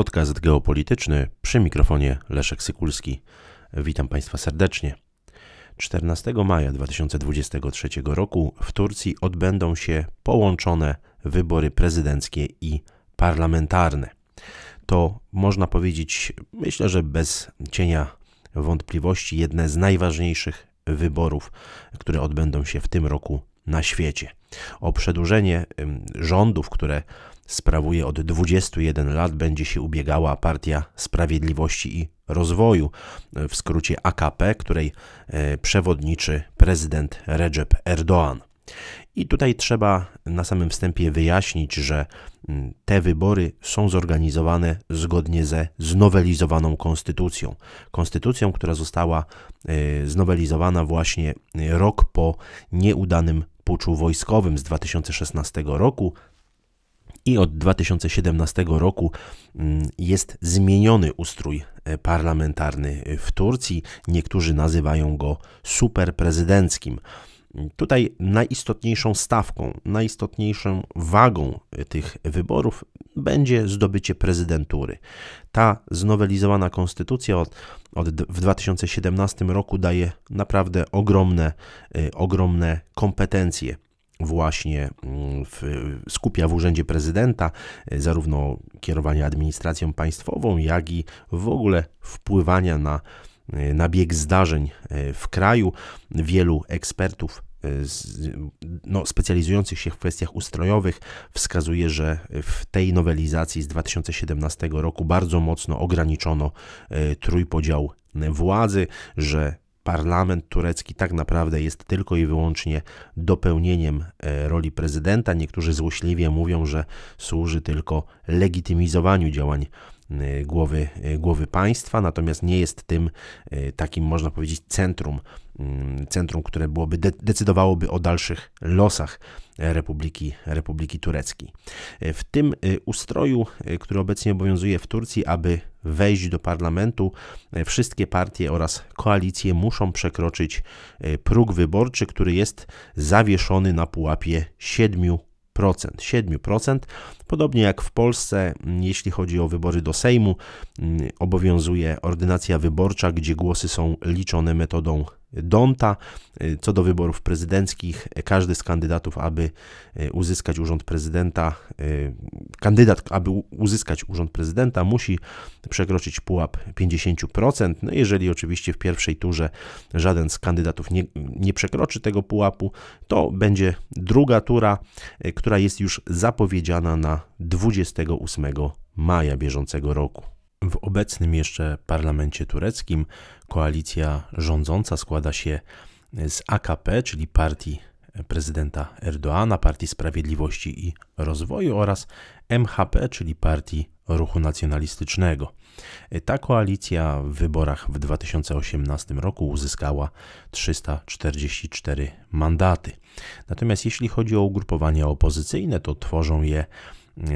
Podcast geopolityczny przy mikrofonie Leszek Sykulski. Witam Państwa serdecznie. 14 maja 2023 roku w Turcji odbędą się połączone wybory prezydenckie i parlamentarne. To można powiedzieć, myślę, że bez cienia wątpliwości, jedne z najważniejszych wyborów, które odbędą się w tym roku na świecie. O przedłużenie rządów, które sprawuje od 21 lat, będzie się ubiegała Partia Sprawiedliwości i Rozwoju, w skrócie AKP, której e, przewodniczy prezydent Recep Erdoğan. I tutaj trzeba na samym wstępie wyjaśnić, że mm, te wybory są zorganizowane zgodnie ze znowelizowaną konstytucją. Konstytucją, która została e, znowelizowana właśnie e, rok po nieudanym puczu wojskowym z 2016 roku, i od 2017 roku mm, jest zmieniony ustrój e, parlamentarny e, w Turcji. Niektórzy nazywają go superprezydenckim. Mm, tutaj najistotniejszą stawką, najistotniejszą wagą e, tych wyborów będzie zdobycie prezydentury. Ta znowelizowana konstytucja od, od w 2017 roku daje naprawdę ogromne, ogromne kompetencje właśnie mm, w, skupia w Urzędzie Prezydenta e, zarówno kierowania administracją państwową, jak i w ogóle wpływania na, e, na bieg zdarzeń e, w kraju. Wielu ekspertów no, specjalizujących się w kwestiach ustrojowych wskazuje, że w tej nowelizacji z 2017 roku bardzo mocno ograniczono trójpodział władzy, że parlament turecki tak naprawdę jest tylko i wyłącznie dopełnieniem e, roli prezydenta. Niektórzy złośliwie mówią, że służy tylko legitymizowaniu działań Y, głowy, y, głowy państwa, natomiast nie jest tym y, takim, można powiedzieć, centrum, mm, centrum które byłoby, decydowałoby o dalszych losach Republiki, Republiki Tureckiej. W tym ustroju, który obecnie obowiązuje w Turcji, aby wejść do parlamentu, wszystkie partie oraz koalicje muszą przekroczyć próg wyborczy, który jest zawieszony na pułapie 7 7%. Podobnie jak w Polsce, jeśli chodzi o wybory do Sejmu, mm, obowiązuje ordynacja wyborcza, gdzie głosy są liczone metodą Donta. Co do wyborów prezydenckich, każdy z kandydatów, aby e, uzyskać urząd prezydenta, e, kandydat, aby uzyskać urząd prezydenta, musi przekroczyć pułap 50%. No jeżeli oczywiście w pierwszej turze żaden z kandydatów nie, nie przekroczy tego pułapu, to będzie druga tura, e, która jest już zapowiedziana na 28 maja bieżącego roku. W obecnym jeszcze parlamencie tureckim koalicja rządząca składa się z AKP, czyli partii prezydenta Erdoana, Partii Sprawiedliwości i Rozwoju oraz MHP, czyli Partii Ruchu Nacjonalistycznego. Ta koalicja w wyborach w 2018 roku uzyskała 344 mandaty. Natomiast jeśli chodzi o ugrupowania opozycyjne, to tworzą je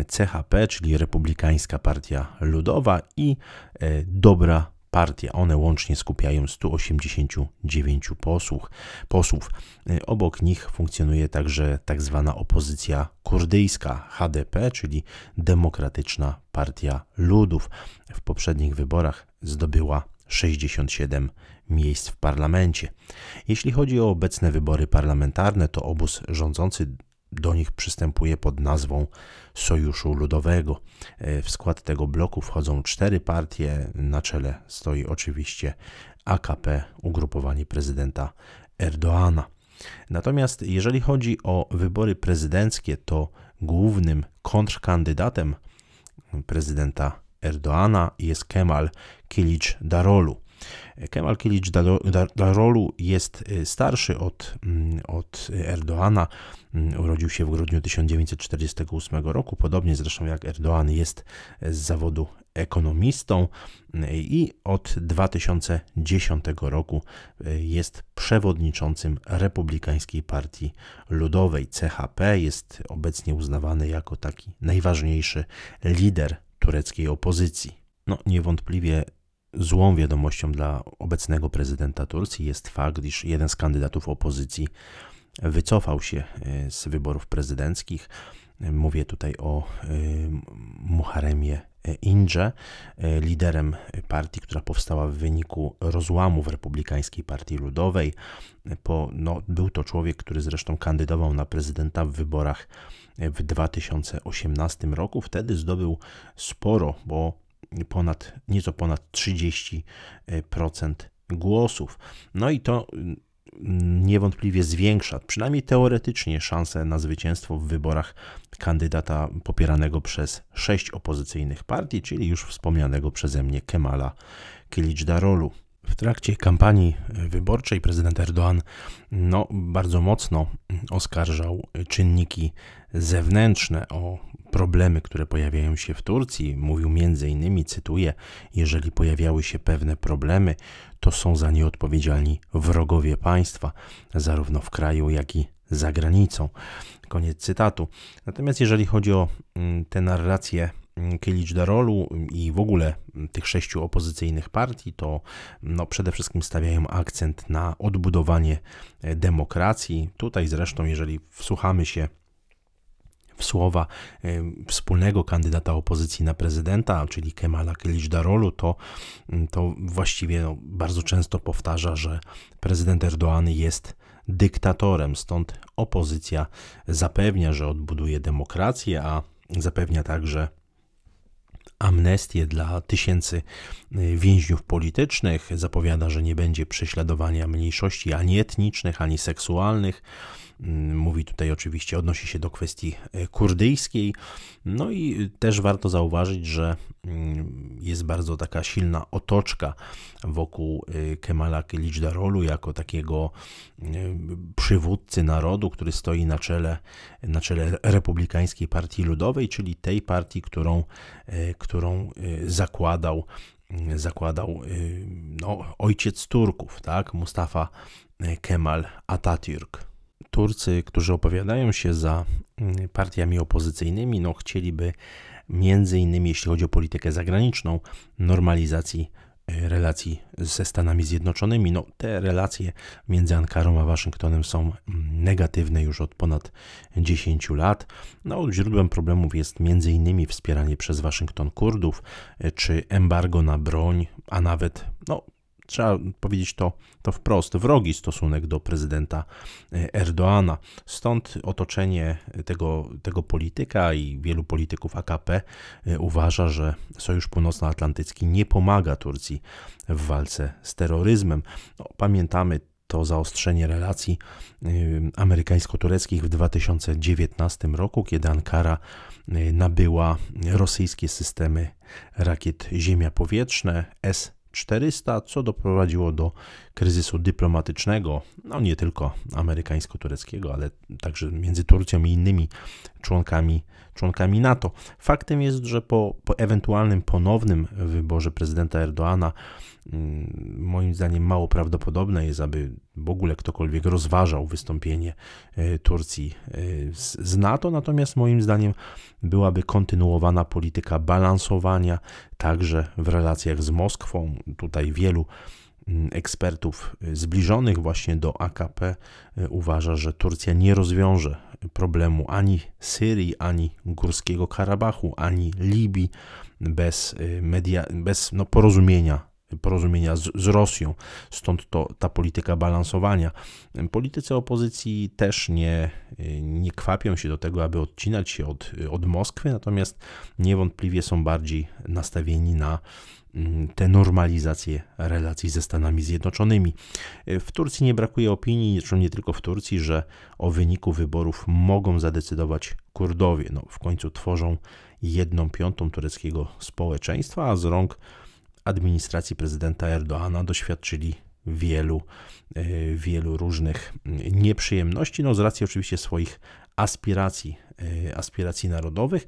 CHP, czyli Republikańska Partia Ludowa i e, Dobra Partia. One łącznie skupiają 189 posłów. posłów. E, obok nich funkcjonuje także tak zwana opozycja kurdyjska HDP, czyli Demokratyczna Partia Ludów. W poprzednich wyborach zdobyła 67 miejsc w parlamencie. Jeśli chodzi o obecne wybory parlamentarne, to obóz rządzący do nich przystępuje pod nazwą Sojuszu Ludowego. E, w skład tego bloku wchodzą cztery partie. Na czele stoi oczywiście AKP, ugrupowanie prezydenta Erdoana. Natomiast jeżeli chodzi o wybory prezydenckie, to głównym kontrkandydatem prezydenta Erdoana jest Kemal Kilicz Darolu. Kemal Kilic Darolu jest y, starszy od, mm, od Erdoana. Mm, urodził się w grudniu 1948 roku. Podobnie zresztą jak Erdoan jest z zawodu ekonomistą i od 2010 roku y, jest przewodniczącym Republikańskiej Partii Ludowej CHP. Jest obecnie uznawany jako taki najważniejszy lider tureckiej opozycji. No, niewątpliwie Złą wiadomością dla obecnego prezydenta Turcji jest fakt, iż jeden z kandydatów opozycji wycofał się e, z wyborów prezydenckich. Mówię tutaj o e, Muharemie Indrze, e, liderem partii, która powstała w wyniku rozłamu w Republikańskiej Partii Ludowej. Po, no, był to człowiek, który zresztą kandydował na prezydenta w wyborach w 2018 roku. Wtedy zdobył sporo, bo ponad, nieco ponad 30% e, głosów. No i to mm, niewątpliwie zwiększa, przynajmniej teoretycznie, szanse na zwycięstwo w wyborach kandydata popieranego przez sześć opozycyjnych partii, czyli już wspomnianego przeze mnie Kemala Darolu. W trakcie kampanii wyborczej prezydent Erdoğan no, bardzo mocno oskarżał czynniki zewnętrzne o problemy, które pojawiają się w Turcji, mówił m.in., cytuję, jeżeli pojawiały się pewne problemy, to są za nie odpowiedzialni wrogowie państwa, zarówno w kraju, jak i za granicą. Koniec cytatu. Natomiast jeżeli chodzi o mm, te narracje mm, Kilicz Darolu i w ogóle mm, tych sześciu opozycyjnych partii, to no przede wszystkim stawiają akcent na odbudowanie e, demokracji. Tutaj zresztą, jeżeli wsłuchamy się w słowa wspólnego kandydata opozycji na prezydenta, czyli Kemala Kılıçdaroğlu, to, mm, to właściwie no, bardzo często powtarza, że prezydent Erdoğan jest dyktatorem, stąd opozycja zapewnia, że odbuduje demokrację, a zapewnia także amnestię dla tysięcy y, więźniów politycznych, zapowiada, że nie będzie prześladowania mniejszości ani etnicznych, ani seksualnych Mm, mówi tutaj oczywiście, odnosi się do kwestii e, kurdyjskiej. No i też warto zauważyć, że mm, jest bardzo taka silna otoczka wokół e, Kemala Kilicdarolu jako takiego e, przywódcy narodu, który stoi na czele, na czele Republikańskiej Partii Ludowej, czyli tej partii, którą, którą zakładał zakładał no, ojciec Turków, tak? Mustafa Kemal Atatürk. Turcy, którzy opowiadają się za mm, partiami opozycyjnymi, no chcieliby między innymi, jeśli chodzi o politykę zagraniczną, normalizacji y, relacji ze Stanami Zjednoczonymi. No, te relacje między Ankarą a Waszyngtonem są mm, negatywne już od ponad 10 lat. No, źródłem problemów jest między innymi wspieranie przez Waszyngton Kurdów, y, czy embargo na broń, a nawet no, trzeba powiedzieć to, to wprost, wrogi stosunek do prezydenta e, Erdoana. Stąd otoczenie tego, tego polityka i wielu polityków AKP e, uważa, że Sojusz Północnoatlantycki nie pomaga Turcji w walce z terroryzmem. No, pamiętamy to zaostrzenie relacji e, amerykańsko-tureckich w 2019 roku, kiedy Ankara nabyła rosyjskie systemy rakiet ziemia-powietrzne S-300. 400, co doprowadziło do kryzysu dyplomatycznego, no nie tylko amerykańsko-tureckiego, ale także między Turcją i innymi członkami, członkami NATO. Faktem jest, że po, po ewentualnym ponownym wyborze prezydenta Erdoana, mm, moim zdaniem mało prawdopodobne jest, aby w ogóle ktokolwiek rozważał wystąpienie e, Turcji e, z NATO, natomiast moim zdaniem byłaby kontynuowana polityka balansowania także w relacjach z Moskwą. Tutaj wielu Mm, ekspertów y, zbliżonych właśnie do AKP y, uważa, że Turcja nie rozwiąże problemu ani Syrii, ani Górskiego Karabachu, ani Libii bez, y, media, bez no, porozumienia porozumienia z, z Rosją. Stąd to, ta polityka balansowania. Politycy opozycji też nie, nie kwapią się do tego, aby odcinać się od, od Moskwy, natomiast niewątpliwie są bardziej nastawieni na mm, tę normalizację relacji ze Stanami Zjednoczonymi. W Turcji nie brakuje opinii, zresztą nie tylko w Turcji, że o wyniku wyborów mogą zadecydować Kurdowie. No, w końcu tworzą jedną piątą tureckiego społeczeństwa, a z rąk administracji prezydenta Erdoana doświadczyli wielu, e, wielu różnych mm, nieprzyjemności, no z racji oczywiście swoich aspiracji, e, aspiracji narodowych.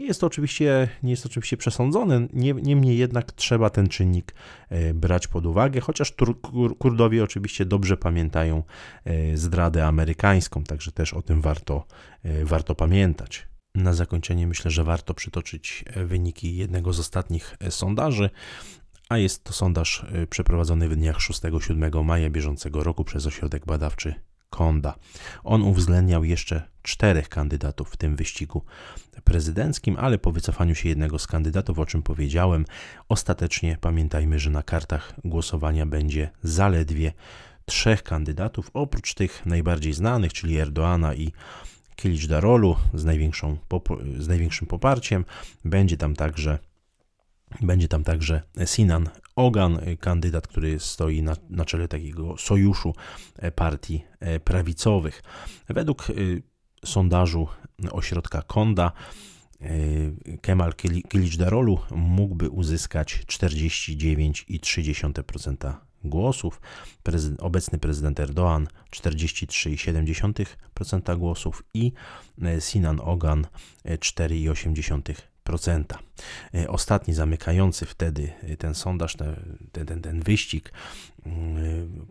Jest to oczywiście, nie jest to oczywiście przesądzone, niemniej jednak trzeba ten czynnik e, brać pod uwagę, chociaż Kurdowie oczywiście dobrze pamiętają zdradę amerykańską, także też o tym warto, warto pamiętać na zakończenie myślę, że warto przytoczyć e, wyniki jednego z ostatnich e, sondaży, a jest to sondaż e, przeprowadzony w dniach 6-7 maja bieżącego roku przez ośrodek badawczy Konda. On uwzględniał jeszcze czterech kandydatów w tym wyścigu prezydenckim, ale po wycofaniu się jednego z kandydatów, o czym powiedziałem, ostatecznie pamiętajmy, że na kartach głosowania będzie zaledwie trzech kandydatów, oprócz tych najbardziej znanych, czyli Erdoana i Kilicz Darolu z, największą, z największym poparciem. Będzie tam także będzie tam także Sinan Ogan, kandydat, który stoi na, na czele takiego sojuszu e, partii e, prawicowych. Według e, sondażu ośrodka Konda Kemal Darolu mógłby uzyskać 49,3% głosów. Prezyd obecny prezydent Erdoğan 43,7% głosów i e, Sinan Ogan 4,8%. E, e, ostatni zamykający wtedy ten sondaż, ten, ten, ten wyścig, mm,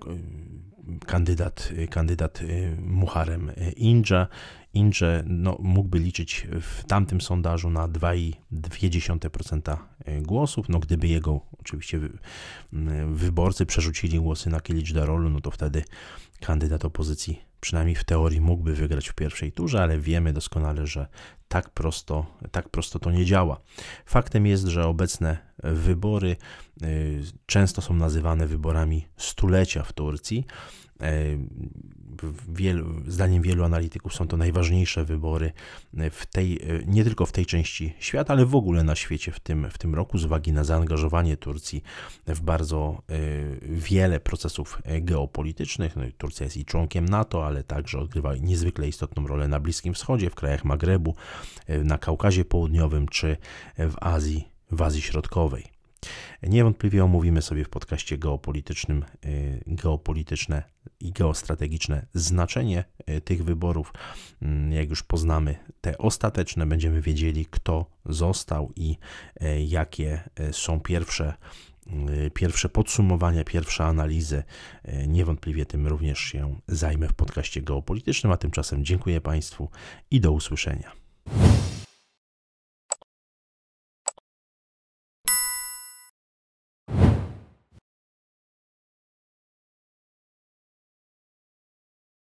kandydat, kandydat Muharem Inja. Inże no, mógłby liczyć w tamtym sondażu na 2,2% głosów. No, gdyby jego oczywiście wyborcy przerzucili głosy na Kilicz Darolu, no to wtedy kandydat opozycji przynajmniej w teorii mógłby wygrać w pierwszej turze, ale wiemy doskonale, że tak prosto, tak prosto to nie działa. Faktem jest, że obecne wybory y, często są nazywane wyborami stulecia w Turcji. E, wielu, zdaniem wielu analityków są to najważniejsze wybory e, w tej, e, nie tylko w tej części świata, ale w ogóle na świecie w tym, w tym roku z uwagi na zaangażowanie Turcji w bardzo wiele procesów geopolitycznych. No, Turcja jest i członkiem NATO, ale także odgrywa niezwykle istotną rolę na Bliskim Wschodzie, w krajach Magrebu, na Kaukazie Południowym czy w Azji, w Azji Środkowej. Niewątpliwie omówimy sobie w podcaście geopolitycznym y, geopolityczne i geostrategiczne znaczenie y, tych wyborów. Mm, jak już poznamy te ostateczne, będziemy wiedzieli, kto został i y, jakie są pierwsze pierwsze podsumowania, pierwsze analizy. Niewątpliwie tym również się zajmę w podcaście geopolitycznym, a tymczasem dziękuję Państwu i do usłyszenia.